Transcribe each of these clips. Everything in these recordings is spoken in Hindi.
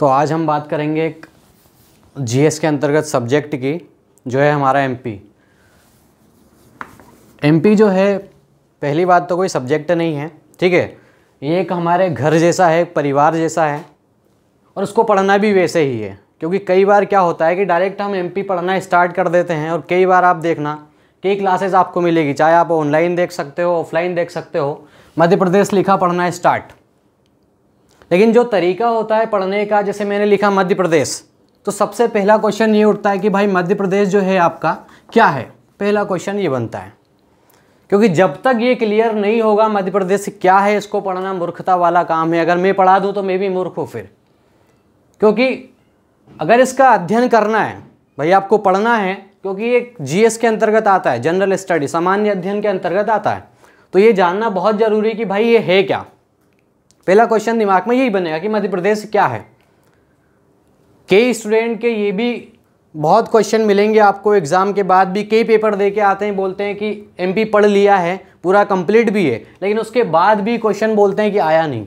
तो आज हम बात करेंगे एक जीएस के अंतर्गत सब्जेक्ट की जो है हमारा एमपी एमपी जो है पहली बात तो कोई सब्जेक्ट नहीं है ठीक है ये एक हमारे घर जैसा है परिवार जैसा है और उसको पढ़ना भी वैसे ही है क्योंकि कई बार क्या होता है कि डायरेक्ट हम एमपी पढ़ना स्टार्ट कर देते हैं और कई बार आप देखना कई क्लासेस आपको मिलेगी चाहे आप ऑनलाइन देख सकते हो ऑफलाइन देख सकते हो मध्य प्रदेश लिखा पढ़ना स्टार्ट लेकिन जो तरीका होता है पढ़ने का जैसे मैंने लिखा मध्य प्रदेश तो सबसे पहला क्वेश्चन ये उठता है कि भाई मध्य प्रदेश जो है आपका क्या है पहला क्वेश्चन ये बनता है क्योंकि जब तक ये क्लियर नहीं होगा मध्य प्रदेश क्या है इसको पढ़ना मूर्खता वाला काम है अगर मैं पढ़ा दूँ तो मैं भी मूर्ख हूँ फिर क्योंकि अगर इसका अध्ययन करना है भाई आपको पढ़ना है क्योंकि ये जीएस के अंतर्गत आता है जनरल स्टडी सामान्य अध्ययन के अंतर्गत आता है तो ये जानना बहुत ज़रूरी है कि भाई ये है क्या पहला क्वेश्चन दिमाग में यही बनेगा कि मध्य प्रदेश क्या है कई स्टूडेंट के ये भी बहुत क्वेश्चन मिलेंगे आपको एग्ज़ाम के बाद भी कई पेपर दे के आते हैं बोलते हैं कि एमपी पढ़ लिया है पूरा कंप्लीट भी है लेकिन उसके बाद भी क्वेश्चन बोलते हैं कि आया नहीं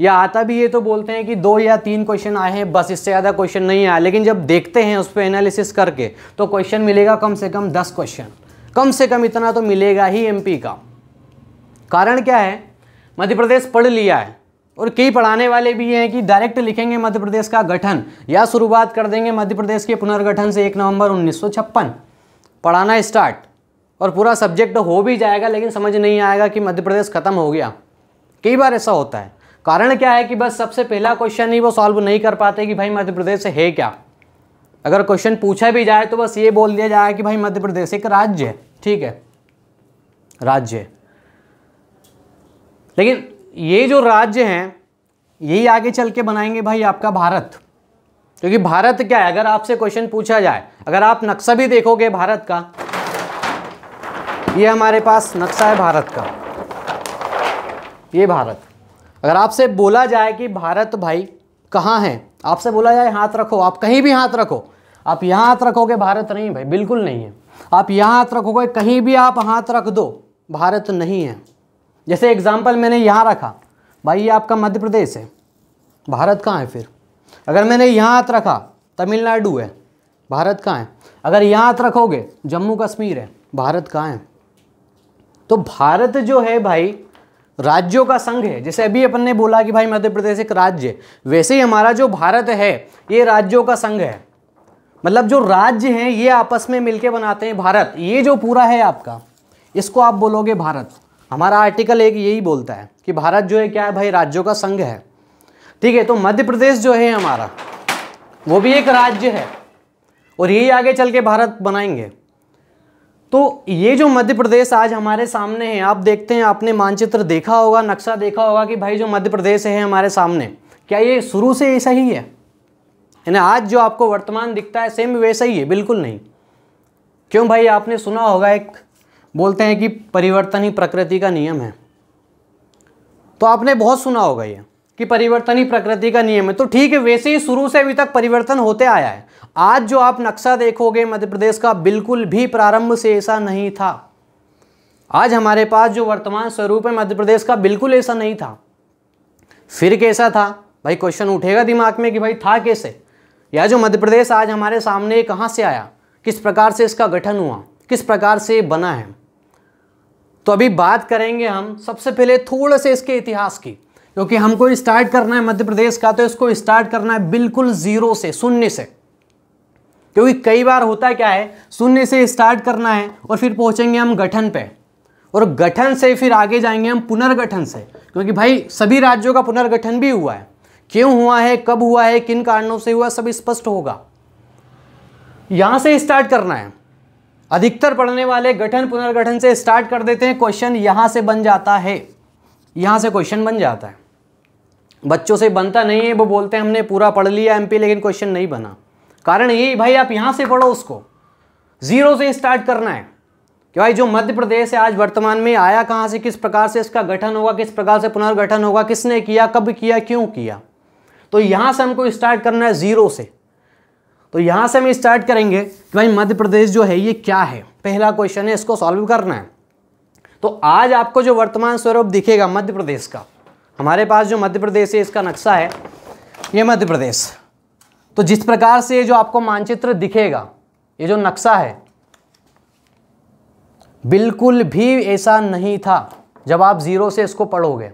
या आता भी है तो बोलते हैं कि दो या तीन क्वेश्चन आए हैं बस इससे ज़्यादा क्वेश्चन नहीं आया लेकिन जब देखते हैं उस पर एनालिसिस करके तो क्वेश्चन मिलेगा कम से कम दस क्वेश्चन कम से कम इतना तो मिलेगा ही एमपी का कारण क्या है मध्य प्रदेश पढ़ लिया है और कई पढ़ाने वाले भी हैं कि डायरेक्ट लिखेंगे मध्य प्रदेश का गठन या शुरुआत कर देंगे मध्य प्रदेश के पुनर्गठन से एक नवंबर उन्नीस पढ़ाना स्टार्ट और पूरा सब्जेक्ट हो भी जाएगा लेकिन समझ नहीं आएगा कि मध्य प्रदेश खत्म हो गया कई बार ऐसा होता है कारण क्या है कि बस सबसे पहला क्वेश्चन ही वो सॉल्व नहीं कर पाते कि भाई मध्य प्रदेश है क्या अगर क्वेश्चन पूछा भी जाए तो बस ये बोल दिया जाए कि भाई मध्य प्रदेश एक राज्य है ठीक है राज्य है लेकिन ये जो राज्य हैं यही आगे चल के बनाएंगे भाई आपका भारत क्योंकि भारत क्या है अगर आपसे क्वेश्चन पूछा जाए अगर आप नक्शा भी देखोगे भारत का ये हमारे पास नक्शा है भारत का ये भारत अगर आपसे बोला जाए कि भारत भाई कहाँ है आपसे बोला जाए हाथ रखो आप कहीं भी हाथ रखो आप यहाँ हाथ रखोगे भारत नहीं भाई बिल्कुल नहीं है आप यहाँ हाथ रखोगे कहीं भी आप हाथ रख दो भारत नहीं है जैसे एग्ज़ाम्पल मैंने यहाँ रखा भाई ये आपका मध्य प्रदेश है भारत कहाँ है फिर अगर मैंने यहाँ हाथ रखा तमिलनाडु है भारत कहाँ है अगर यहाँ हाथ रखोगे जम्मू कश्मीर है भारत कहाँ है तो भारत जो है भाई राज्यों का संघ है जैसे अभी अपन ने बोला कि भाई मध्य प्रदेश एक राज्य है वैसे ही हमारा जो भारत है ये राज्यों का संघ है मतलब जो राज्य हैं ये आपस में मिलके बनाते हैं भारत ये जो पूरा है आपका इसको आप बोलोगे भारत हमारा आर्टिकल एक यही बोलता है कि भारत जो है क्या है भाई राज्यों का संघ है ठीक है तो मध्य प्रदेश जो है हमारा वो भी एक राज्य है और यही आगे चल के भारत बनाएंगे तो ये जो मध्य प्रदेश आज हमारे सामने है आप देखते हैं आपने मानचित्र देखा होगा नक्शा देखा होगा कि भाई जो मध्य प्रदेश है हमारे सामने क्या ये शुरू से ऐसा ही है यानी आज जो आपको वर्तमान दिखता है सेम वैसा ही है बिल्कुल नहीं क्यों भाई आपने सुना होगा एक बोलते हैं कि परिवर्तन ही प्रकृति का नियम है तो आपने बहुत सुना होगा ये कि परिवर्तन ही प्रकृति का नियम है तो ठीक है वैसे ही शुरू से अभी तक परिवर्तन होते आया है आज जो आप नक्शा देखोगे मध्य प्रदेश का बिल्कुल भी प्रारंभ से ऐसा नहीं था आज हमारे पास जो वर्तमान स्वरूप है मध्य प्रदेश का बिल्कुल ऐसा नहीं था फिर कैसा था भाई क्वेश्चन उठेगा दिमाग में कि भाई था कैसे या जो मध्य प्रदेश आज हमारे सामने कहाँ से आया किस प्रकार से इसका गठन हुआ किस प्रकार से बना है तो अभी बात करेंगे हम सबसे पहले थोड़े से इसके इतिहास की क्योंकि हमको स्टार्ट करना है मध्य प्रदेश का तो इसको स्टार्ट करना है बिल्कुल जीरो से शून्य से क्योंकि कई बार होता क्या है शून्य से स्टार्ट करना है और फिर पहुंचेंगे हम गठन पे और गठन से फिर आगे जाएंगे हम पुनर्गठन से क्योंकि भाई सभी राज्यों का पुनर्गठन भी हुआ है क्यों हुआ है कब हुआ है किन कारणों से हुआ सब स्पष्ट होगा यहां से स्टार्ट करना है अधिकतर पढ़ने वाले गठन पुनर्गठन से स्टार्ट कर देते हैं क्वेश्चन यहाँ से बन जाता है यहाँ से क्वेश्चन बन जाता है बच्चों से बनता नहीं है वो बोलते हैं हमने पूरा पढ़ लिया एमपी लेकिन क्वेश्चन नहीं बना कारण यही भाई आप यहाँ से पढ़ो उसको ज़ीरो से स्टार्ट करना है कि भाई जो मध्य प्रदेश है आज वर्तमान में आया कहाँ से किस प्रकार से इसका गठन होगा किस प्रकार से पुनर्गठन होगा किसने किया कब किया क्यों किया तो यहाँ से हमको स्टार्ट करना है ज़ीरो से तो यहाँ से हम स्टार्ट करेंगे कि भाई मध्य प्रदेश जो है ये क्या है पहला क्वेश्चन है इसको सॉल्व करना है तो आज आपको जो वर्तमान स्वरूप दिखेगा मध्य प्रदेश का हमारे पास जो मध्य प्रदेश है इसका नक्शा है ये मध्य प्रदेश तो जिस प्रकार से ये जो आपको मानचित्र दिखेगा ये जो नक्शा है बिल्कुल भी ऐसा नहीं था जब आप ज़ीरो से इसको पढ़ोगे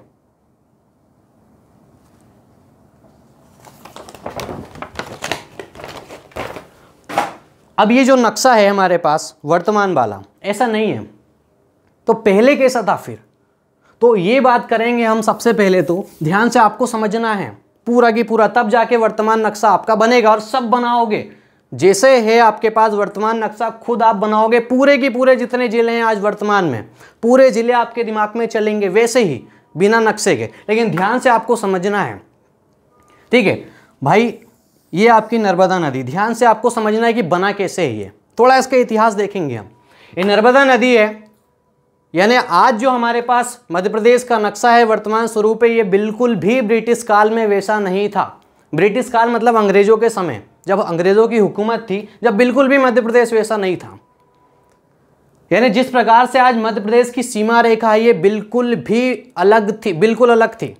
अब ये जो नक्शा है हमारे पास वर्तमान वाला ऐसा नहीं है तो पहले कैसा था फिर तो ये बात करेंगे हम सबसे पहले तो ध्यान से आपको समझना है पूरा की पूरा तब जाके वर्तमान नक्शा आपका बनेगा और सब बनाओगे जैसे है आपके पास वर्तमान नक्शा खुद आप बनाओगे पूरे के पूरे जितने ज़िले हैं आज वर्तमान में पूरे ज़िले आपके दिमाग में चलेंगे वैसे ही बिना नक्शे के लेकिन ध्यान से आपको समझना है ठीक है भाई ये आपकी नर्मदा नदी ध्यान से आपको समझना है कि बना कैसे है ये थोड़ा इसका इतिहास देखेंगे हम ये नर्मदा नदी है यानी आज जो हमारे पास मध्य प्रदेश का नक्शा है वर्तमान स्वरूप है ये बिल्कुल भी ब्रिटिश काल में वैसा नहीं था ब्रिटिश काल मतलब अंग्रेज़ों के समय जब अंग्रेज़ों की हुकूमत थी जब बिल्कुल भी मध्य प्रदेश वैसा नहीं था यानी जिस प्रकार से आज मध्य प्रदेश की सीमा रेखा है ये बिल्कुल भी अलग थी बिल्कुल अलग थी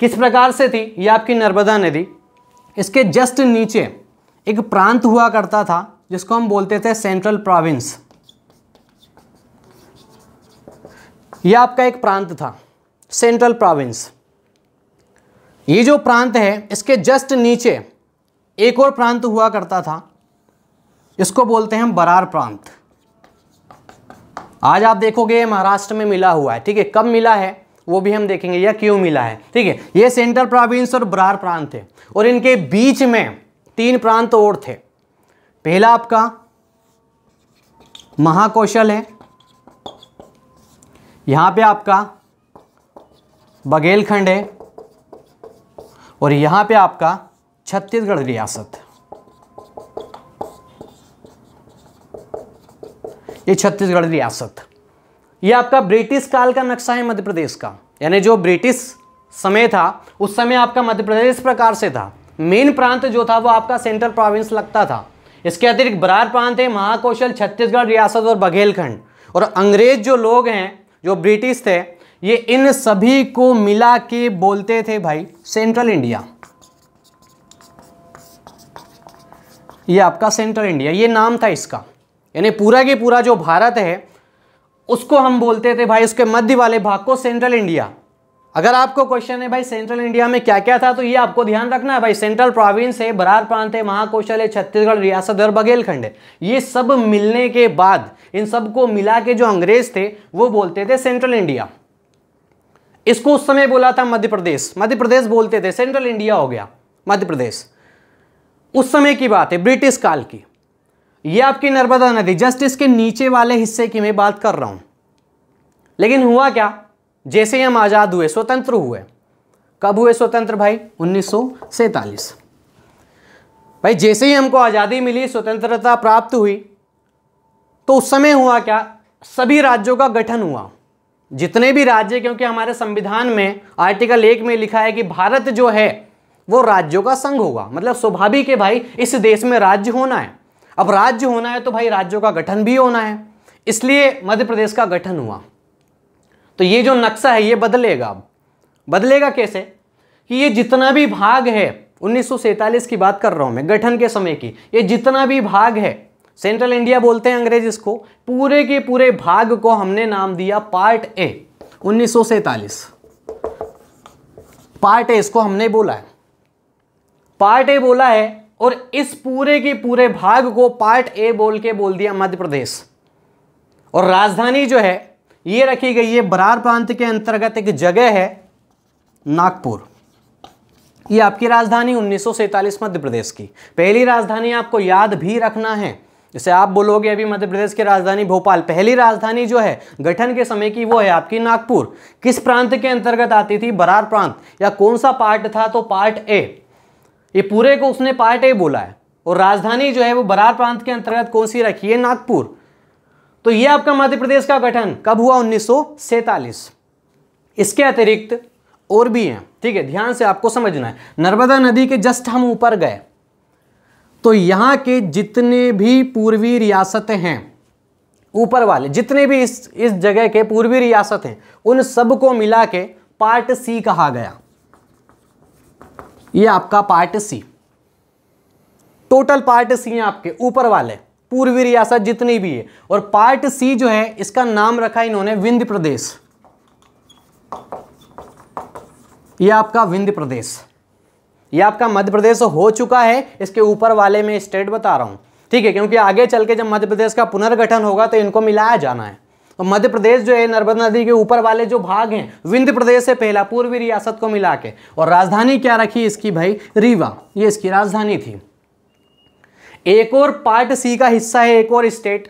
किस प्रकार से थी ये आपकी नर्मदा नदी इसके जस्ट नीचे एक प्रांत हुआ करता था जिसको हम बोलते थे सेंट्रल प्रोविंस यह आपका एक प्रांत था सेंट्रल प्रोविंस ये जो प्रांत है इसके जस्ट नीचे एक और प्रांत हुआ करता था इसको बोलते हैं हम बरार प्रांत आज आप देखोगे महाराष्ट्र में मिला हुआ है ठीक है कब मिला है वो भी हम देखेंगे यह क्यों मिला है ठीक है ये सेंट्रल प्राविंस और ब्रार प्रांत है और इनके बीच में तीन प्रांत और थे पहला आपका महाकौशल है यहां पे आपका बघेलखंड है और यहां पे आपका छत्तीसगढ़ रियासत ये छत्तीसगढ़ रियासत ये आपका ब्रिटिश काल का नक्शा है मध्य प्रदेश का यानी जो ब्रिटिश समय था उस समय आपका मध्य प्रदेश प्रकार से था मेन प्रांत जो था वो आपका सेंट्रल प्रोविंस लगता था इसके अतिरिक्त बरार प्रांत है महाकौशल छत्तीसगढ़ रियासत और बघेलखंड और अंग्रेज जो लोग हैं जो ब्रिटिश थे ये इन सभी को मिला के बोलते थे भाई सेंट्रल इंडिया ये आपका सेंट्रल इंडिया ये नाम था इसका यानी पूरा के पूरा जो भारत है उसको हम बोलते थे भाई उसके मध्य वाले भाग को सेंट्रल इंडिया अगर आपको क्वेश्चन है भाई सेंट्रल इंडिया में क्या क्या था तो ये आपको ध्यान रखना है भाई सेंट्रल प्रोविंस है बरार प्रांत है महाकौशल है छत्तीसगढ़ रियासत और बघेलखंड है ये सब मिलने के बाद इन सबको मिला के जो अंग्रेज थे वो बोलते थे सेंट्रल इंडिया इसको उस समय बोला था मध्य प्रदेश मध्य प्रदेश बोलते थे सेंट्रल इंडिया हो गया मध्य प्रदेश उस समय की बात है ब्रिटिश काल की ये आपकी नर्मदा नदी जस्ट इसके नीचे वाले हिस्से की मैं बात कर रहा हूं लेकिन हुआ क्या जैसे ही हम आज़ाद हुए स्वतंत्र हुए कब हुए स्वतंत्र भाई उन्नीस भाई जैसे ही हमको आज़ादी मिली स्वतंत्रता प्राप्त हुई तो उस समय हुआ क्या सभी राज्यों का गठन हुआ जितने भी राज्य क्योंकि हमारे संविधान में आर्टिकल एक में लिखा है कि भारत जो है वो राज्यों का संघ होगा मतलब स्वाभाविक है भाई इस देश में राज्य होना है अब राज्य होना है तो भाई राज्यों का गठन भी होना है इसलिए मध्य प्रदेश का गठन हुआ तो ये जो नक्शा है ये बदलेगा अब बदलेगा कैसे कि ये जितना भी भाग है उन्नीस की बात कर रहा हूँ मैं गठन के समय की ये जितना भी भाग है सेंट्रल इंडिया बोलते हैं अंग्रेज इसको पूरे के पूरे भाग को हमने नाम दिया पार्ट ए उन्नीस पार्ट ए इसको हमने बोला है पार्ट ए बोला है और इस पूरे के पूरे भाग को पार्ट ए बोल के बोल दिया मध्य प्रदेश और राजधानी जो है ये रखी गई है बरार प्रांत के अंतर्गत एक जगह है नागपुर ये आपकी राजधानी उन्नीस मध्य प्रदेश की पहली राजधानी आपको याद भी रखना है जैसे आप बोलोगे अभी मध्य प्रदेश की राजधानी भोपाल पहली राजधानी जो है गठन के समय की वो है आपकी नागपुर किस प्रांत के अंतर्गत आती थी बरार प्रांत या कौन सा पार्ट था तो पार्ट ए ये पूरे को उसने पार्ट ए बोला है और राजधानी जो है वो बरार प्रांत के अंतर्गत कौन सी रखी है नागपुर तो ये आपका मध्य प्रदेश का गठन कब हुआ उन्नीस इसके अतिरिक्त और भी हैं ठीक है ध्यान से आपको समझना है नर्मदा नदी के जस्ट हम ऊपर गए तो यहां के जितने भी पूर्वी रियासत हैं ऊपर वाले जितने भी इस इस जगह के पूर्वी रियासत हैं उन सबको मिला के पार्ट सी कहा गया ये आपका part C total part C है आपके ऊपर वाले पूर्वी रियासत जितनी भी है और पार्ट सी जो है इसका नाम रखा इन्होंने विंध्य प्रदेश ये आपका विंध्य प्रदेश ये आपका मध्य प्रदेश हो चुका है इसके ऊपर वाले में स्टेट बता रहा हूं ठीक है क्योंकि आगे चल के जब मध्य प्रदेश का पुनर्गठन होगा तो इनको मिलाया जाना है तो मध्य प्रदेश जो है नर्मदा नदी के ऊपर वाले जो भाग हैं विंध्य प्रदेश से पहला पूर्वी रियासत को मिला के और राजधानी क्या रखी इसकी भाई रीवा ये इसकी राजधानी थी एक और पार्ट सी का हिस्सा है एक और स्टेट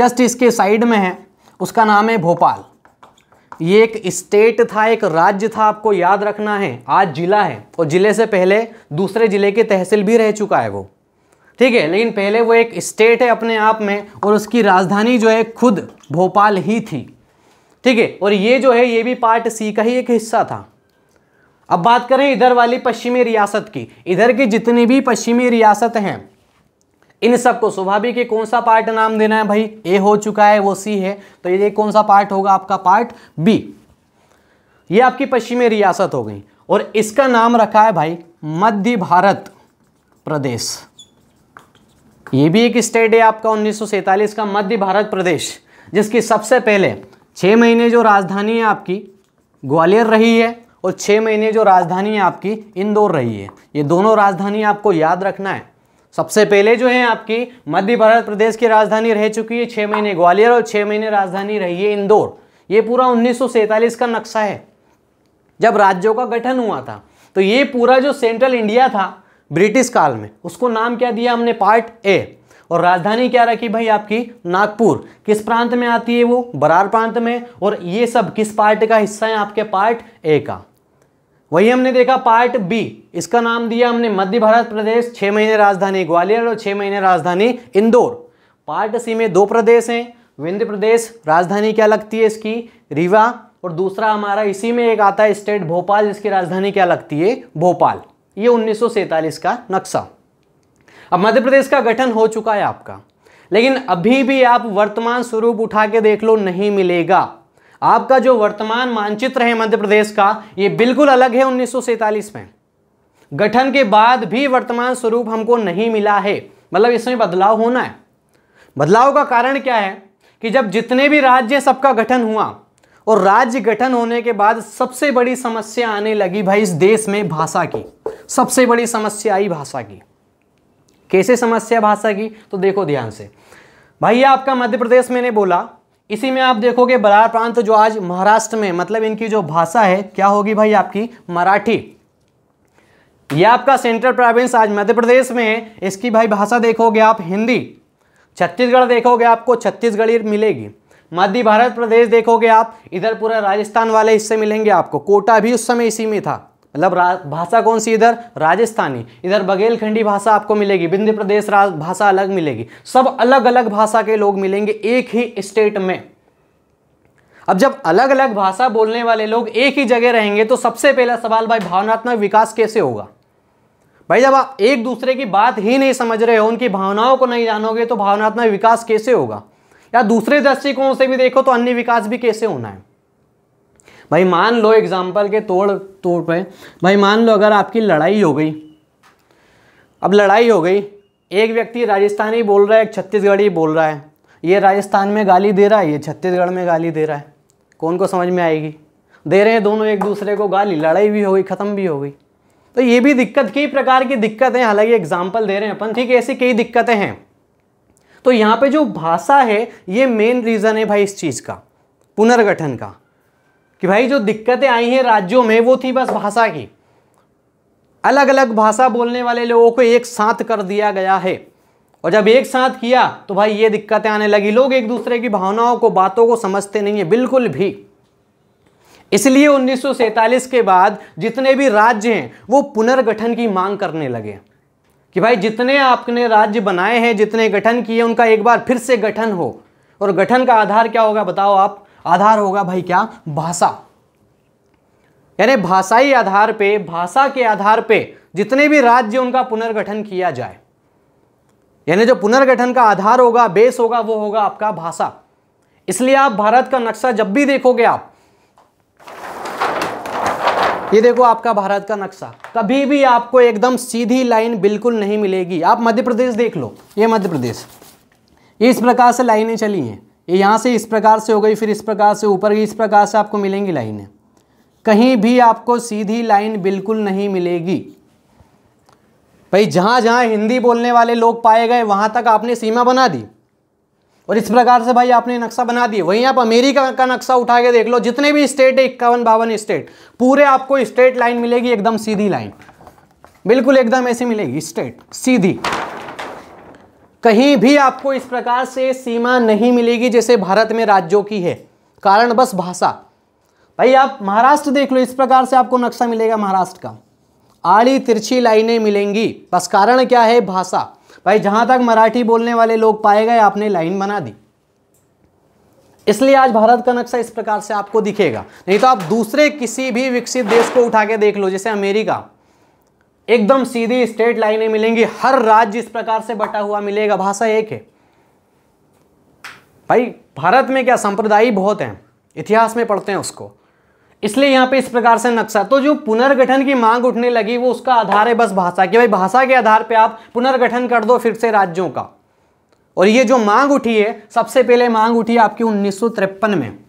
जस्ट इसके साइड में है उसका नाम है भोपाल ये एक स्टेट था एक राज्य था आपको याद रखना है आज जिला है और जिले से पहले दूसरे जिले के तहसील भी रह चुका है वो ठीक है लेकिन पहले वो एक स्टेट है अपने आप में और उसकी राजधानी जो है खुद भोपाल ही थी ठीक है और ये जो है ये भी पार्ट सी का ही एक हिस्सा था अब बात करें इधर वाली पश्चिमी रियासत की इधर की जितनी भी पश्चिमी रियासत हैं इन सबको स्वाभाविक के कौन सा पार्ट नाम देना है भाई ए हो चुका है वो सी है तो ये कौन सा पार्ट होगा आपका पार्ट बी ये आपकी पश्चिमी रियासत हो गई और इसका नाम रखा है भाई मध्य भारत प्रदेश ये भी एक स्टेट है आपका उन्नीस का मध्य भारत प्रदेश जिसकी सबसे पहले छः महीने जो राजधानी है आपकी ग्वालियर रही है और छः महीने जो राजधानी है आपकी इंदौर रही है ये दोनों राजधानी आपको याद रखना है सबसे पहले जो है आपकी मध्य भारत प्रदेश की राजधानी रह चुकी है छः महीने ग्वालियर और छः महीने राजधानी रही है इंदौर ये पूरा उन्नीस का नक्शा है जब राज्यों का गठन हुआ था तो ये पूरा जो सेंट्रल इंडिया था ब्रिटिश काल में उसको नाम क्या दिया हमने पार्ट ए और राजधानी क्या रखी भाई आपकी नागपुर किस प्रांत में आती है वो बरार प्रांत में और ये सब किस पार्ट का हिस्सा है आपके पार्ट ए का वही हमने देखा पार्ट बी इसका नाम दिया हमने मध्य भारत प्रदेश छः महीने राजधानी ग्वालियर और छः महीने राजधानी इंदौर पार्ट सी में दो प्रदेश हैं विंध्य प्रदेश राजधानी क्या लगती है इसकी रीवा और दूसरा हमारा इसी में एक आता है स्टेट भोपाल जिसकी राजधानी क्या लगती है भोपाल ये उन्नीस का नक्शा अब मध्य प्रदेश का गठन हो चुका है आपका लेकिन अभी भी आप वर्तमान स्वरूप उठा के देख लो नहीं मिलेगा आपका जो वर्तमान मानचित्र है मध्य प्रदेश का ये बिल्कुल अलग है उन्नीस में गठन के बाद भी वर्तमान स्वरूप हमको नहीं मिला है मतलब इसमें बदलाव होना है बदलाव का कारण क्या है कि जब जितने भी राज्य सबका गठन हुआ और राज्य गठन होने के बाद सबसे बड़ी समस्या आने लगी भाई इस देश में भाषा की सबसे बड़ी समस्या आई भाषा की कैसे समस्या भाषा की तो देखो ध्यान से भैया आपका मध्य प्रदेश मैंने बोला इसी में आप देखोगे बरार प्रांत जो आज महाराष्ट्र में मतलब इनकी जो भाषा है क्या होगी भाई आपकी मराठी ये आपका सेंट्रल प्राविंस आज मध्य प्रदेश में है इसकी भाई भाषा देखोगे आप हिंदी छत्तीसगढ़ देखोगे आपको छत्तीसगढ़ी मिलेगी मध्य भारत प्रदेश देखोगे आप इधर पूरा राजस्थान वाले हिस्से मिलेंगे आपको कोटा भी उस समय इसी में था मतलब भाषा कौन सी इधर राजस्थानी इधर बघेलखंडी भाषा आपको मिलेगी विंध्य प्रदेश भाषा अलग मिलेगी सब अलग अलग भाषा के लोग मिलेंगे एक ही स्टेट में अब जब अलग अलग भाषा बोलने वाले लोग एक ही जगह रहेंगे तो सबसे पहला सवाल भाई भावनात्मक विकास कैसे होगा भाई जब आप एक दूसरे की बात ही नहीं समझ रहे हो उनकी भावनाओं को नहीं जानोगे तो भावनात्मक विकास कैसे होगा या दूसरे दृष्टिकोण से भी देखो तो अन्य विकास भी कैसे होना है भाई मान लो एग्जाम्पल के तोड़ तोड़ पे भाई मान लो अगर आपकी लड़ाई हो गई अब लड़ाई हो गई एक व्यक्ति राजस्थानी बोल रहा है एक छत्तीसगढ़ी बोल रहा है ये राजस्थान में गाली दे रहा है ये छत्तीसगढ़ में गाली दे रहा है कौन को समझ में आएगी दे रहे हैं दोनों एक दूसरे को गाली लड़ाई भी हो गई ख़त्म भी हो गई तो ये भी दिक्कत कई प्रकार की दिक्कतें हालांकि एग्जाम्पल दे रहे हैं अपन ठीक है ऐसी कई दिक्कतें हैं तो यहाँ पे जो भाषा है ये मेन रीज़न है भाई इस चीज़ का पुनर्गठन का कि भाई जो दिक्कतें आई हैं राज्यों में वो थी बस भाषा की अलग अलग भाषा बोलने वाले लोगों को एक साथ कर दिया गया है और जब एक साथ किया तो भाई ये दिक्कतें आने लगी लोग एक दूसरे की भावनाओं को बातों को समझते नहीं है बिल्कुल भी इसलिए उन्नीस के बाद जितने भी राज्य हैं वो पुनर्गठन की मांग करने लगे कि भाई जितने आपने राज्य बनाए हैं जितने गठन किए उनका एक बार फिर से गठन हो और गठन का आधार क्या होगा बताओ आप आधार होगा भाई क्या भाषा यानी भाषाई आधार पे भाषा के आधार पे जितने भी राज्य उनका पुनर्गठन किया जाए यानी जो पुनर्गठन का आधार होगा बेस होगा वो होगा आपका भाषा इसलिए आप भारत का नक्शा जब भी देखोगे आप ये देखो आपका भारत का नक्शा कभी भी आपको एकदम सीधी लाइन बिल्कुल नहीं मिलेगी आप मध्य प्रदेश देख लो ये मध्य प्रदेश इस प्रकार से लाइनें चली हैं ये यहाँ से इस प्रकार से हो गई फिर इस प्रकार से ऊपर गई इस प्रकार से आपको मिलेंगी लाइनें कहीं भी आपको सीधी लाइन बिल्कुल नहीं मिलेगी भाई जहाँ जहाँ हिंदी बोलने वाले लोग पाए गए वहाँ तक आपने सीमा बना दी और इस प्रकार से भाई आपने नक्शा बना दिए वहीं आप अमेरिका का नक्शा उठा के देख लो जितने भी स्टेट है इक्यावन बावन स्टेट पूरे आपको स्टेट लाइन मिलेगी एकदम सीधी लाइन बिल्कुल एकदम ऐसी मिलेगी स्टेट सीधी कहीं भी आपको इस प्रकार से सीमा नहीं मिलेगी जैसे भारत में राज्यों की है कारण बस भाषा भाई आप महाराष्ट्र देख लो इस प्रकार से आपको नक्शा मिलेगा महाराष्ट्र का आड़ी तिरछी लाइनें मिलेंगी बस कारण क्या है भाषा भाई जहां तक मराठी बोलने वाले लोग पाए गए आपने लाइन बना दी इसलिए आज भारत का नक्शा इस प्रकार से आपको दिखेगा नहीं तो आप दूसरे किसी भी विकसित देश को उठा के देख लो जैसे अमेरिका एकदम सीधी स्ट्रेट लाइनें मिलेंगी हर राज्य इस प्रकार से बटा हुआ मिलेगा भाषा एक है भाई भारत में क्या संप्रदाय बहुत हैं इतिहास में पढ़ते हैं उसको इसलिए यहाँ पे इस प्रकार से नक्शा तो जो पुनर्गठन की मांग उठने लगी वो उसका आधार है बस भाषा कि भाई भाषा के आधार पे आप पुनर्गठन कर दो फिर से राज्यों का और ये जो मांग उठी है सबसे पहले मांग उठी है आपकी उन्नीस में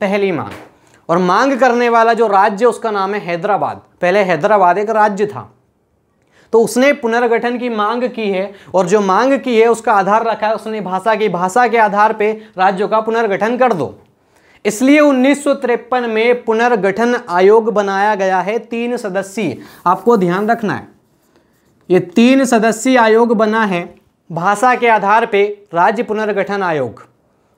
पहली मांग और मांग करने वाला जो राज्य उसका नाम है हैदराबाद पहले हैदराबाद एक राज्य था तो उसने पुनर्गठन की मांग की है और जो मांग की है उसका आधार रखा है उसने भाषा की भाषा के आधार पर राज्यों का पुनर्गठन कर दो इसलिए उन्नीस में पुनर्गठन आयोग बनाया गया है तीन सदस्यीय आपको ध्यान रखना है ये तीन सदस्यीय आयोग बना है भाषा के आधार पे राज्य पुनर्गठन आयोग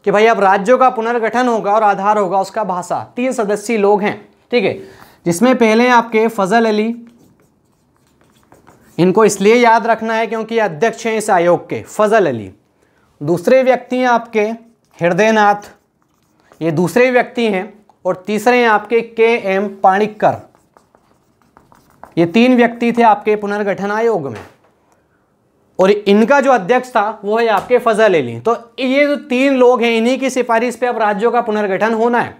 कि भाई अब राज्यों का पुनर्गठन होगा और आधार होगा उसका भाषा तीन सदस्यीय लोग हैं ठीक है जिसमें पहले आपके फजल अली इनको इसलिए याद रखना है क्योंकि अध्यक्ष हैं इस आयोग के फजल अली दूसरे व्यक्ति हैं आपके हृदयनाथ ये दूसरे व्यक्ति हैं और तीसरे हैं आपके के एम पाणिक्कर ये तीन व्यक्ति थे आपके पुनर्गठन आयोग में और इनका जो अध्यक्ष था वो है आपके फजल अली तो ये जो तीन लोग हैं इन्हीं की सिफारिश पे अब राज्यों का पुनर्गठन होना है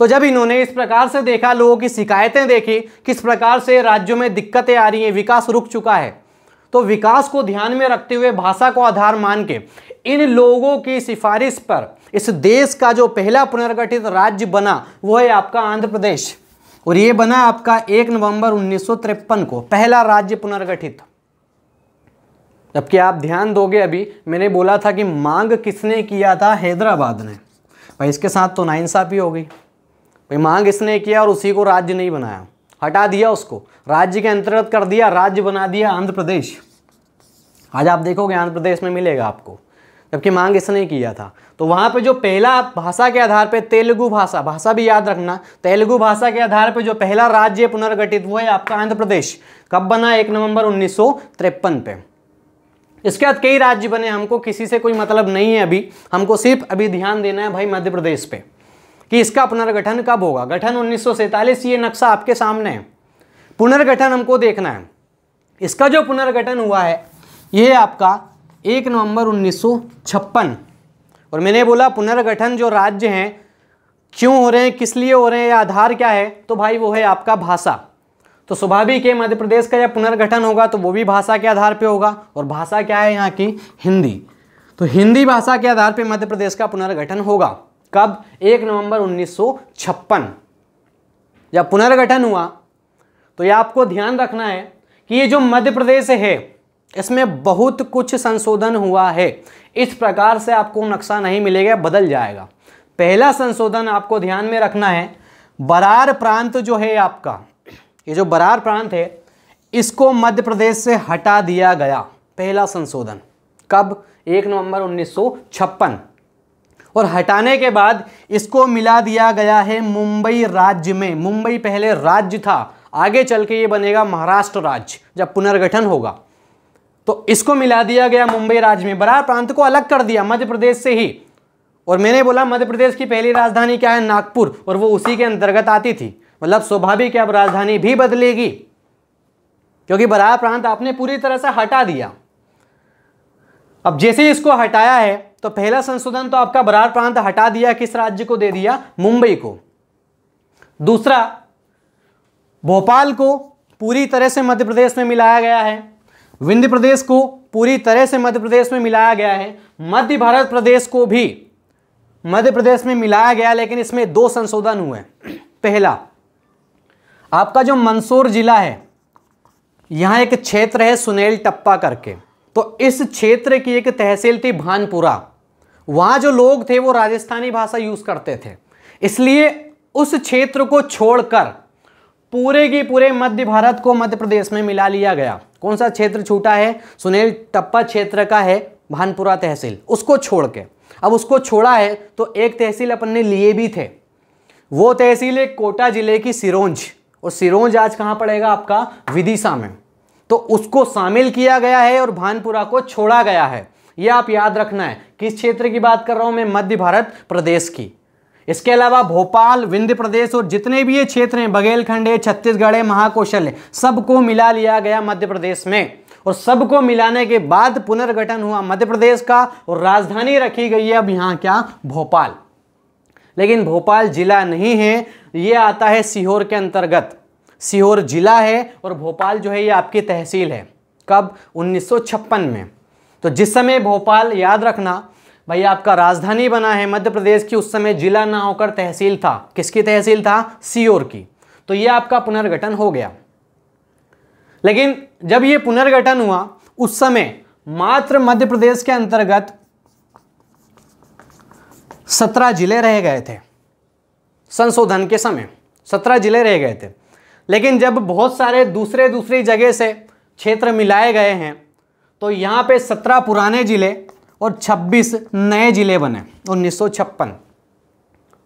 तो जब इन्होंने इस प्रकार से देखा लोगों की शिकायतें देखी किस प्रकार से राज्यों में दिक्कतें आ रही हैं विकास रुक चुका है तो विकास को ध्यान में रखते हुए भाषा को आधार मान के इन लोगों की सिफारिश पर इस देश का जो पहला पुनर्गठित राज्य बना वो है आपका आंध्र प्रदेश और ये बना आपका एक नवंबर उन्नीस को पहला राज्य पुनर्गठित जबकि आप ध्यान दोगे अभी मैंने बोला था कि मांग किसने किया था हैदराबाद ने भाई इसके साथ तो नाइंसाफ़ी हो गई भाई मांग इसने किया और उसी को राज्य नहीं बनाया हटा दिया उसको राज्य के अंतर्गत कर दिया राज्य बना दिया आंध्र प्रदेश आज आप देखोगे आंध्र प्रदेश में मिलेगा आपको जबकि मांग इसने किया था तो वहाँ पे जो पहला भाषा के आधार पे तेलुगु भाषा भाषा भी याद रखना तेलुगु भाषा के आधार पे जो पहला राज्य पुनर्गठित हुआ है आपका आंध्र प्रदेश कब बना एक नवंबर उन्नीस पे इसके बाद कई राज्य बने हमको किसी से कोई मतलब नहीं है अभी हमको सिर्फ अभी ध्यान देना है भाई मध्य प्रदेश पे कि इसका पुनर्गठन कब होगा गठन उन्नीस ये नक्शा आपके सामने है पुनर्गठन हमको देखना है इसका जो पुनर्गठन हुआ है यह आपका एक नवंबर उन्नीस और मैंने बोला पुनर्गठन जो राज्य हैं क्यों हो रहे हैं किस लिए हो रहे हैं या आधार क्या है तो भाई वो है आपका भाषा तो स्वाभाविक है मध्य प्रदेश का जब पुनर्गठन होगा तो वो भी भाषा के आधार पे होगा और भाषा क्या है यहाँ की हिंदी तो हिंदी भाषा के आधार पे मध्य प्रदेश का पुनर्गठन होगा कब एक नवंबर 1956 जब पुनर्गठन हुआ तो ये आपको ध्यान रखना है कि ये जो मध्य प्रदेश है इसमें बहुत कुछ संशोधन हुआ है इस प्रकार से आपको नक्शा नहीं मिलेगा बदल जाएगा पहला संशोधन आपको ध्यान में रखना है बरार प्रांत जो है आपका ये जो बरार प्रांत है इसको मध्य प्रदेश से हटा दिया गया पहला संशोधन कब एक नवंबर उन्नीस और हटाने के बाद इसको मिला दिया गया है मुंबई राज्य में मुंबई पहले राज्य था आगे चल के ये बनेगा महाराष्ट्र राज्य जब पुनर्गठन होगा तो इसको मिला दिया गया मुंबई राज्य में बरार प्रांत को अलग कर दिया मध्य प्रदेश से ही और मैंने बोला मध्य प्रदेश की पहली राजधानी क्या है नागपुर और वो उसी के अंतर्गत आती थी मतलब स्वाभाविक अब राजधानी भी बदलेगी क्योंकि बरार प्रांत आपने पूरी तरह से हटा दिया अब जैसे ही इसको हटाया है तो पहला संशोधन तो आपका बरार प्रांत हटा दिया किस राज्य को दे दिया मुंबई को दूसरा भोपाल को पूरी तरह से मध्य प्रदेश में मिलाया गया है विंध्य प्रदेश को पूरी तरह से मध्य प्रदेश में मिलाया गया है मध्य भारत प्रदेश को भी मध्य प्रदेश में मिलाया गया लेकिन इसमें दो संशोधन हुए पहला आपका जो मंदसौर जिला है यहाँ एक क्षेत्र है सुनेल टप्पा करके तो इस क्षेत्र की एक तहसील थी भानपुरा वहां जो लोग थे वो राजस्थानी भाषा यूज़ करते थे इसलिए उस क्षेत्र को छोड़कर पूरे की पूरे मध्य भारत को मध्य प्रदेश में मिला लिया गया कौन सा क्षेत्र छूटा है सुनील टप्पा क्षेत्र का है भानपुरा तहसील उसको छोड़ के अब उसको छोड़ा है तो एक तहसील अपन ने लिए भी थे वो तहसील है कोटा जिले की सिरोंज और सिरोंज आज कहाँ पड़ेगा आपका विदिशा में तो उसको शामिल किया गया है और भानपुरा को छोड़ा गया है यह आप याद रखना है किस क्षेत्र की बात कर रहा हूँ मैं मध्य भारत प्रदेश की इसके अलावा भोपाल विंध्य प्रदेश और जितने भी ये क्षेत्र हैं बघेलखंड है छत्तीसगढ़ है महाकौशल है सबको मिला लिया गया मध्य प्रदेश में और सबको मिलाने के बाद पुनर्गठन हुआ मध्य प्रदेश का और राजधानी रखी गई है अब यहाँ क्या भोपाल लेकिन भोपाल जिला नहीं है ये आता है सीहोर के अंतर्गत सीहोर जिला है और भोपाल जो है ये आपकी तहसील है कब 1956 में तो जिस समय भोपाल याद रखना भाई आपका राजधानी बना है मध्य प्रदेश की उस समय जिला ना होकर तहसील था किसकी तहसील था सीहोर की तो ये आपका पुनर्गठन हो गया लेकिन जब ये पुनर्गठन हुआ उस समय मात्र मध्य प्रदेश के अंतर्गत सत्रह जिले रह गए थे संशोधन के समय सत्रह जिले रह गए थे लेकिन जब बहुत सारे दूसरे दूसरी जगह से क्षेत्र मिलाए गए हैं तो यहाँ पे 17 पुराने ज़िले और 26 नए ज़िले बने उन्नीस सौ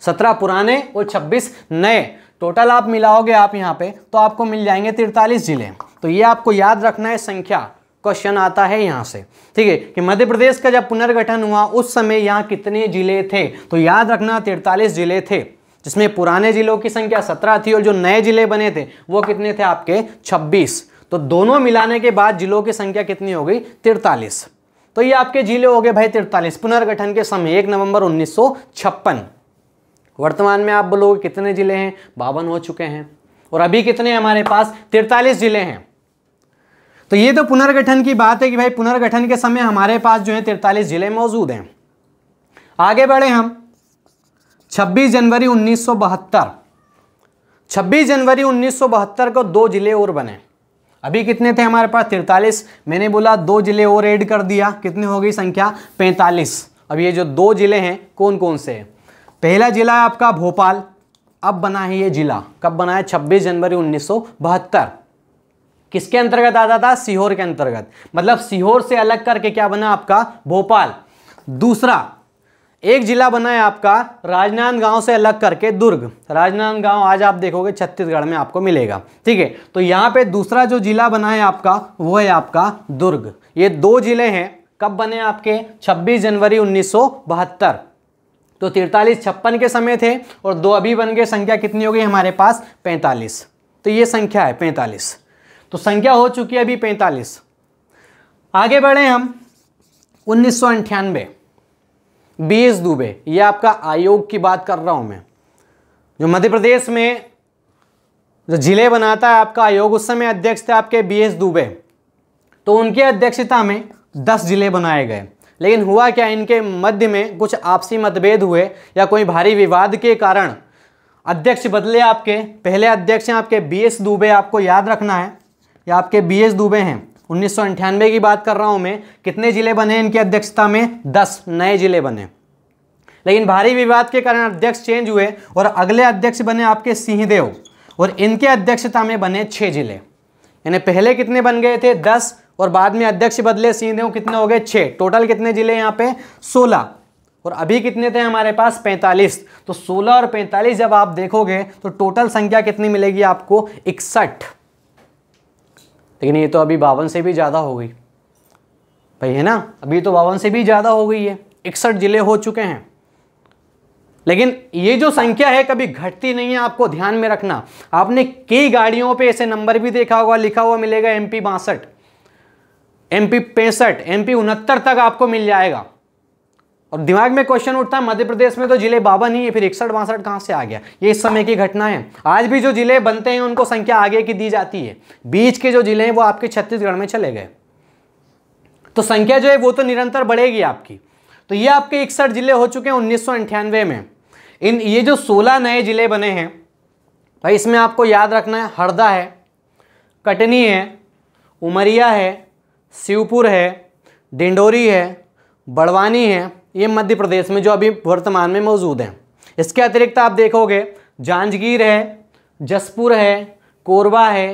सत्रह पुराने और 26 नए टोटल आप मिलाओगे आप यहाँ पे तो आपको मिल जाएंगे तिरतालीस ज़िले तो ये आपको याद रखना है संख्या क्वेश्चन आता है यहाँ से ठीक है कि मध्य प्रदेश का जब पुनर्गठन हुआ उस समय यहाँ कितने ज़िले थे तो याद रखना तिरतालीस ज़िले थे जिसमें पुराने जिलों की संख्या सत्रह थी और जो नए जिले बने थे वो कितने थे आपके छब्बीस तो दोनों मिलाने के बाद जिलों की संख्या कितनी हो गई तिरतालीस तो ये आपके जिले हो गए भाई तिरतालीस पुनर्गठन के समय एक नवंबर उन्नीस वर्तमान में आप बोलोगे कितने जिले हैं बावन हो चुके हैं और अभी कितने हमारे पास तिरतालीस जिले हैं तो ये तो पुनर्गठन की बात है कि भाई पुनर्गठन के समय हमारे पास जो है तिरतालीस जिले मौजूद हैं आगे बढ़े हम 26 जनवरी 1972 26 जनवरी 1972 को दो ज़िले और बने अभी कितने थे हमारे पास तिरतालीस मैंने बोला दो ज़िले और ऐड कर दिया कितने हो गई संख्या 45 अब ये जो दो ज़िले हैं कौन कौन से हैं पहला ज़िला है आपका भोपाल अब बना है ये ज़िला कब बना है छब्बीस जनवरी उन्नीस किसके अंतर्गत आता था सीहोर के अंतर्गत मतलब सीहोर से अलग करके क्या बना आपका भोपाल दूसरा एक जिला बना है आपका राजनांदगांव से अलग करके दुर्ग राजनांदगांव आज आप देखोगे छत्तीसगढ़ में आपको मिलेगा ठीक है तो यहाँ पे दूसरा जो जिला बना है आपका वो है आपका दुर्ग ये दो जिले हैं कब बने आपके 26 जनवरी उन्नीस तो तिरतालीस छप्पन के समय थे और दो अभी बन गए संख्या कितनी हो गई हमारे पास पैंतालीस तो ये संख्या है पैंतालीस तो संख्या हो चुकी है अभी पैंतालीस आगे बढ़े हम उन्नीस बीस दुबे ये आपका आयोग की बात कर रहा हूँ मैं जो मध्य प्रदेश में जो जिले बनाता है आपका आयोग उस समय अध्यक्ष थे आपके बी एस दुबे तो उनके अध्यक्षता में दस जिले बनाए गए लेकिन हुआ क्या इनके मध्य में कुछ आपसी मतभेद हुए या कोई भारी विवाद के कारण अध्यक्ष बदले आपके पहले अध्यक्ष हैं आपके बी एस दुबे आपको याद रखना है या आपके बी एस दुबे हैं उन्नीस की बात कर रहा हूं मैं कितने जिले बने इनकी अध्यक्षता में दस नए जिले बने लेकिन भारी विवाद के कारण अध्यक्ष चेंज हुए और अगले अध्यक्ष बने आपके सिंहदेव और इनके अध्यक्षता में बने छः जिले यानी पहले कितने बन गए थे दस और बाद में अध्यक्ष बदले सिंहदेव कितने हो गए छः टोटल कितने जिले यहाँ पे सोलह और अभी कितने थे हमारे पास पैंतालीस तो सोलह और पैंतालीस जब आप देखोगे तो टोटल संख्या कितनी मिलेगी आपको इकसठ लेकिन ये तो अभी बावन से भी ज़्यादा हो गई भाई है ना अभी तो बावन से भी ज़्यादा हो गई है इकसठ ज़िले हो चुके हैं लेकिन ये जो संख्या है कभी घटती नहीं है आपको ध्यान में रखना आपने कई गाड़ियों पे ऐसे नंबर भी देखा होगा लिखा हुआ मिलेगा एम पी बासठ एम पी पैंसठ एम पी उनहत्तर तक आपको मिल जाएगा और दिमाग में क्वेश्चन उठता है मध्य प्रदेश में तो जिले बावन ही है फिर इकसठ बासठ कहाँ से आ गया ये इस समय की घटना है आज भी जो जिले बनते हैं उनको संख्या आगे की दी जाती है बीच के जो जिले हैं वो आपके छत्तीसगढ़ में चले गए तो संख्या जो है वो तो निरंतर बढ़ेगी आपकी तो ये आपके इकसठ जिले हो चुके हैं उन्नीस में इन ये जो सोलह नए जिले बने हैं भाई इसमें आपको याद रखना है हरदा है कटनी है उमरिया है शिवपुर है डिंडोरी है बड़वानी है ये मध्य प्रदेश में जो अभी वर्तमान में मौजूद हैं इसके अतिरिक्त आप देखोगे जांजगीर है जसपुर है कोरबा है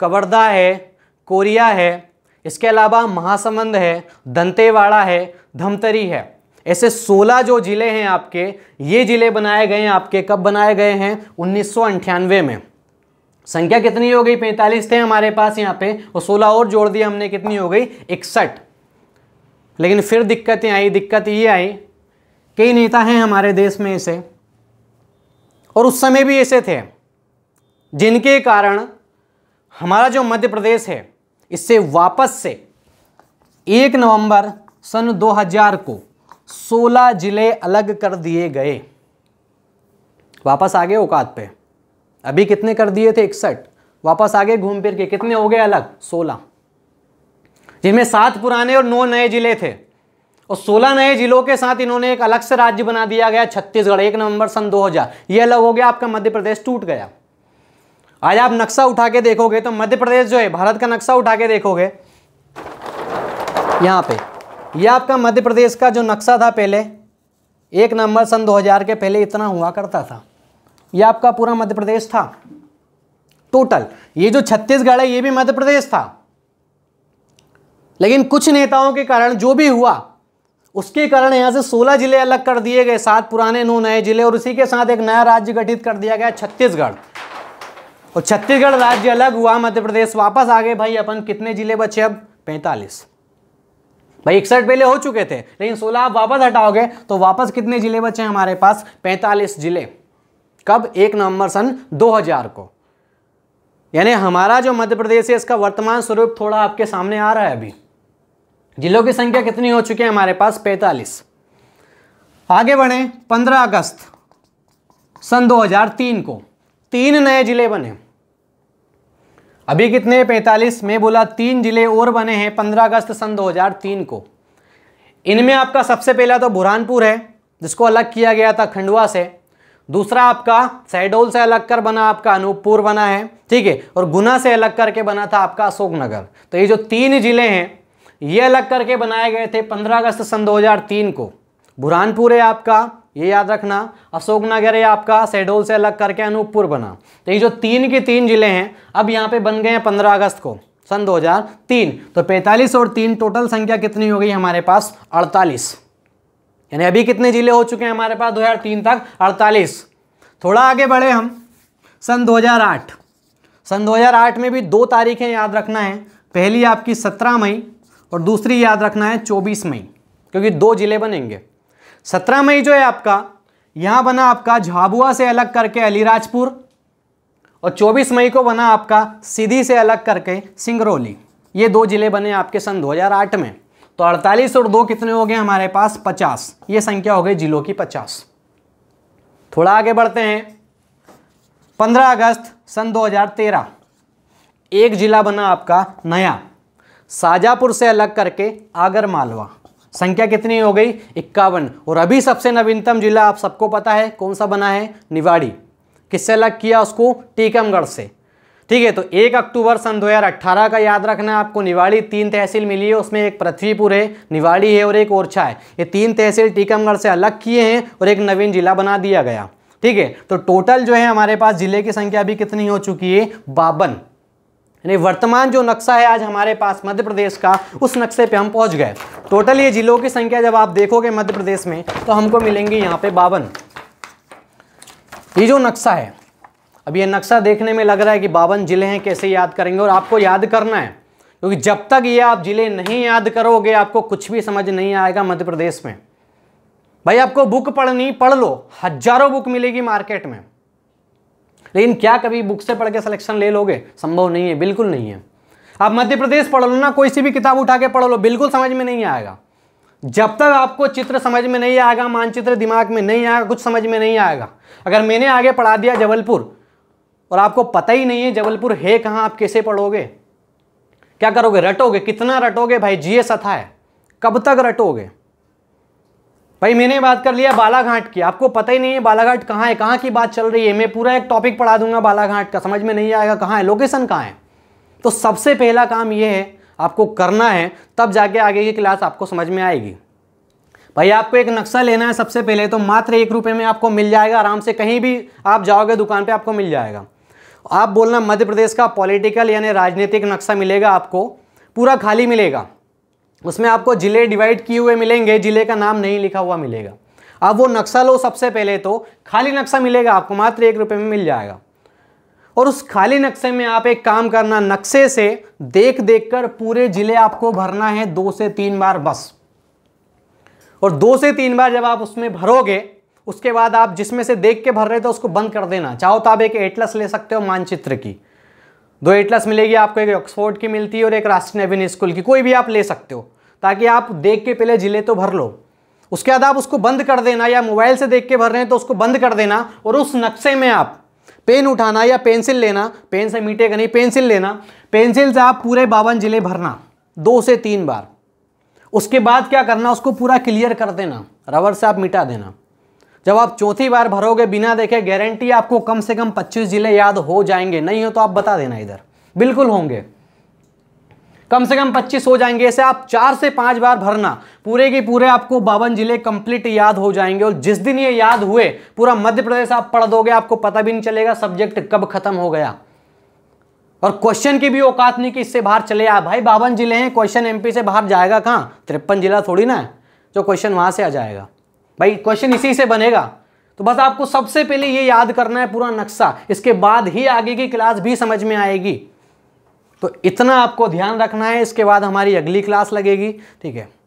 कवर्धा है कोरिया है इसके अलावा महासमंद है दंतेवाड़ा है धमतरी है ऐसे 16 जो ज़िले हैं आपके ये ज़िले बनाए गए हैं आपके कब बनाए गए हैं उन्नीस में संख्या कितनी हो गई पैंतालीस थे हमारे पास यहाँ पे और 16 और जोड़ दिया हमने कितनी हो गई इकसठ लेकिन फिर दिक्कतें आई दिक्कत ये आई कई नेता हैं हमारे देश में ऐसे और उस समय भी ऐसे थे जिनके कारण हमारा जो मध्य प्रदेश है इससे वापस से एक नवंबर सन 2000 को 16 जिले अलग कर दिए गए वापस आ गए औकात पे अभी कितने कर दिए थे इकसठ वापस आगे घूम फिर के कितने हो गए अलग सोलह जिनमें सात पुराने और नौ नए जिले थे और 16 नए जिलों के साथ इन्होंने एक अलग से राज्य बना दिया गया छत्तीसगढ़ एक नवंबर सन 2000 ये अलग हो गया आपका मध्य प्रदेश टूट गया आज आप नक्शा उठा के देखोगे तो मध्य प्रदेश जो है भारत का नक्शा उठा के देखोगे यहाँ पे ये यह आपका मध्य प्रदेश का जो नक्शा था पहले एक नवंबर सन 2000 के पहले इतना हुआ करता था यह आपका पूरा मध्य प्रदेश था टोटल ये जो छत्तीसगढ़ है ये भी मध्य प्रदेश था लेकिन कुछ नेताओं के कारण जो भी हुआ उसके कारण यहाँ से 16 जिले अलग कर दिए गए सात पुराने नौ नए जिले और उसी के साथ एक नया राज्य गठित कर दिया गया छत्तीसगढ़ और छत्तीसगढ़ राज्य अलग हुआ मध्य प्रदेश वापस आ गए भाई अपन कितने जिले बचे अब पैंतालीस भाई इकसठ पहले हो चुके थे लेकिन 16 आप वापस हटाओगे तो वापस कितने जिले बचे हमारे पास पैंतालीस जिले कब एक नवंबर सन हजार को यानी हमारा जो मध्य प्रदेश है इसका वर्तमान स्वरूप थोड़ा आपके सामने आ रहा है अभी जिलों की संख्या कितनी हो चुकी है हमारे पास पैंतालीस आगे बढ़े पंद्रह अगस्त सन 2003 को तीन नए जिले बने अभी कितने पैंतालीस में बोला तीन जिले और बने हैं पंद्रह अगस्त सन 2003 को इनमें आपका सबसे पहला तो बुरहानपुर है जिसको अलग किया गया था खंडवा से दूसरा आपका सैडोल से अलग कर बना आपका अनूपपुर बना है ठीक है और गुना से अलग करके बना था आपका अशोकनगर तो ये जो तीन जिले हैं ये अलग करके बनाए गए थे 15 अगस्त सन 2003 को बुरहानपुर है आपका ये याद रखना अशोकनगर है आपका शहडोल से अलग करके अनूपपुर बना तो ये जो तीन के तीन जिले हैं अब यहाँ पे बन गए हैं पंद्रह अगस्त को सन 2003 तो 45 और तीन टोटल संख्या कितनी हो गई हमारे पास 48 यानी अभी कितने जिले हो चुके हैं हमारे पास 2003 तक 48 थोड़ा आगे बढ़े हम सन 2008 सन 2008 में भी दो तारीखें याद रखना है पहली आपकी 17 मई और दूसरी याद रखना है चौबीस मई क्योंकि दो ज़िले बनेंगे सत्रह मई जो है आपका यहाँ बना आपका झाबुआ से अलग करके अलीराजपुर और 24 मई को बना आपका सीधी से अलग करके सिंगरौली ये दो ज़िले बने आपके सन 2008 में तो 48 और दो कितने हो गए हमारे पास 50 ये संख्या हो गई जिलों की 50 थोड़ा आगे बढ़ते हैं 15 अगस्त सन 2013 एक ज़िला बना आपका नया साजापुर से अलग करके आगर मालवा संख्या कितनी हो गई इक्यावन और अभी सबसे नवीनतम जिला आप सबको पता है कौन सा बना है निवाड़ी किससे अलग किया उसको टीकमगढ़ से ठीक है तो एक अक्टूबर सन 2018 का याद रखना आपको निवाड़ी तीन तहसील मिली है उसमें एक पृथ्वीपुर है निवाड़ी है और एक ओरछा है ये तीन तहसील टीकमगढ़ से अलग किए हैं और एक नवीन जिला बना दिया गया ठीक है तो टोटल जो है हमारे पास जिले की संख्या अभी कितनी हो चुकी है बावन यानी वर्तमान जो नक्शा है आज हमारे पास मध्य प्रदेश का उस नक्शे पे हम पहुंच गए टोटल ये जिलों की संख्या जब आप देखोगे मध्य प्रदेश में तो हमको मिलेंगे यहाँ पे बावन ये जो नक्शा है अब ये नक्शा देखने में लग रहा है कि बावन जिले हैं कैसे याद करेंगे और आपको याद करना है क्योंकि जब तक ये आप जिले नहीं याद करोगे आपको कुछ भी समझ नहीं आएगा मध्य प्रदेश में भाई आपको बुक पढ़नी पढ़ लो हजारों बुक मिलेगी मार्केट में लेकिन क्या कभी बुक से पढ़ के सिलेक्शन ले लोगे संभव नहीं है बिल्कुल नहीं है आप मध्य प्रदेश पढ़ लो ना कोई सी भी किताब उठा के पढ़ लो बिल्कुल समझ में नहीं आएगा जब तक आपको चित्र समझ में नहीं आएगा मानचित्र दिमाग में नहीं आएगा कुछ समझ में नहीं आएगा अगर मैंने आगे पढ़ा दिया जबलपुर और आपको पता ही नहीं है जबलपुर है कहाँ आप कैसे पढ़ोगे क्या करोगे रटोगे कितना रटोगे भाई जीएस सथा है कब तक रटोगे भाई मैंने बात कर लिया बालाघाट की आपको पता ही नहीं है बालाघाट कहाँ है कहाँ की बात चल रही है मैं पूरा एक टॉपिक पढ़ा दूंगा बालाघाट का समझ में नहीं आएगा कहाँ है लोकेशन कहाँ है तो सबसे पहला काम ये है आपको करना है तब जाके आगे की क्लास आपको समझ में आएगी भाई आपको एक नक्शा लेना है सबसे पहले तो मात्र एक रुपये में आपको मिल जाएगा आराम से कहीं भी आप जाओगे दुकान पर आपको मिल जाएगा आप बोलना मध्य प्रदेश का पॉलिटिकल यानी राजनीतिक नक्शा मिलेगा आपको पूरा खाली मिलेगा उसमें आपको ज़िले डिवाइड किए हुए मिलेंगे ज़िले का नाम नहीं लिखा हुआ मिलेगा अब वो नक्शा लो सबसे पहले तो खाली नक्शा मिलेगा आपको मात्र एक रुपये में मिल जाएगा और उस खाली नक्शे में आप एक काम करना नक्शे से देख देख कर पूरे ज़िले आपको भरना है दो से तीन बार बस और दो से तीन बार जब आप उसमें भरोगे उसके बाद आप जिसमें से देख के भर रहे थे उसको बंद कर देना चाहो तो आप एक एटलस ले सकते हो मानचित्र की दो एटलस मिलेगी आपको एक ऑक्सफोर्ड की मिलती है और एक राष्ट्रीय नवीन स्कूल की कोई भी आप ले सकते हो ताकि आप देख के पहले जिले तो भर लो उसके बाद आप उसको बंद कर देना या मोबाइल से देख के भर रहे हैं तो उसको बंद कर देना और उस नक्शे में आप पेन उठाना या पेंसिल लेना पेन से मीटेगा नहीं पेंसिल लेना पेंसिल से आप पूरे बावन जिले भरना दो से तीन बार उसके बाद क्या करना उसको पूरा क्लियर कर देना रबर से आप मिटा देना जब आप चौथी बार भरोगे बिना देखे गारंटी आपको कम से कम 25 जिले याद हो जाएंगे नहीं हो तो आप बता देना इधर बिल्कुल होंगे कम से कम 25 हो जाएंगे ऐसे आप चार से पांच बार भरना पूरे के पूरे आपको बावन जिले कंप्लीट याद हो जाएंगे और जिस दिन ये याद हुए पूरा मध्य प्रदेश आप पढ़ दोगे आपको पता भी नहीं चलेगा सब्जेक्ट कब खत्म हो गया और क्वेश्चन की भी औकात नहीं कि इससे बाहर चले आप भाई बावन जिले हैं क्वेश्चन एमपी से बाहर जाएगा कहाँ तिरपन जिला थोड़ी ना है जो क्वेश्चन वहां से आ जाएगा भाई क्वेश्चन इसी से बनेगा तो बस आपको सबसे पहले ये याद करना है पूरा नक्शा इसके बाद ही आगे की क्लास भी समझ में आएगी तो इतना आपको ध्यान रखना है इसके बाद हमारी अगली क्लास लगेगी ठीक है